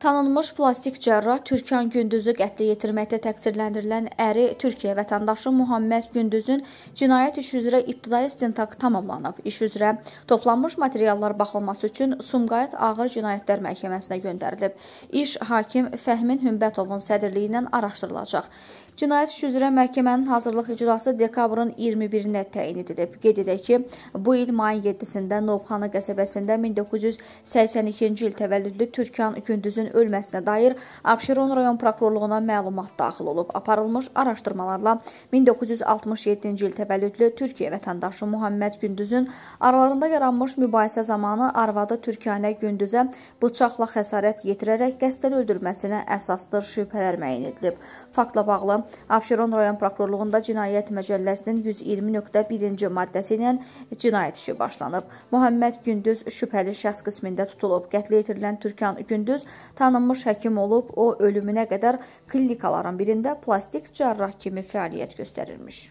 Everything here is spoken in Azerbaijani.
Tanınmış plastik cərrah Türkan Gündüzü qətlə yetirməkdə təqsirləndirilən əri Türkiyə vətəndaşı Muhammed Gündüzün cinayət işi üzrə ibtidai istintaq tamamlanıb. İş üzrə toplanmış materiallar baxılması üçün Sumqayıt Ağır Cinayətlər Məhkəməsinə göndərilib. İş hakim Fəhmin Hümbətovun sədrliyi ilə araşdırılacaq. Cinayət işi üzrə məhkəmənin hazırlıq iclası dekabrın 21-nə təyin edilib. Qeyd edək ki, bu il mayın 7-də Novxana qəsəbəsində 1982-ci il təvəllüdlü Türkan Gündüzün ölməsinə dair Abşeron rayon prokurorluğuna məlumat daxil olub. Aparılmış araşdırmalarla 1967-ci il təvəllüdlü Türkiyə vətəndaşı Muhammed Gündüzün aralarında yaranmış mübahisə zamanı arvadı Türkanə Gündüzə bıçaqla xəsarət yetirərək qəsdən öldürməsinə əsasdır şübhələr müəyyən edilib. Faktla bağlı Abşeron rayon prokurorluğunda Cinayət Məcəlləsinin 120.1-ci maddəsi ilə cinayət işi başlanıb. Məhəmməd Gündüz şübhəli şəxs qismində tutulub. Qətlə yetirilən Türkan Gündüz tanınmış həkim olub, o ölümünə qədər klinikaların birində plastik cərrah kimi fəaliyyət göstərirmiş.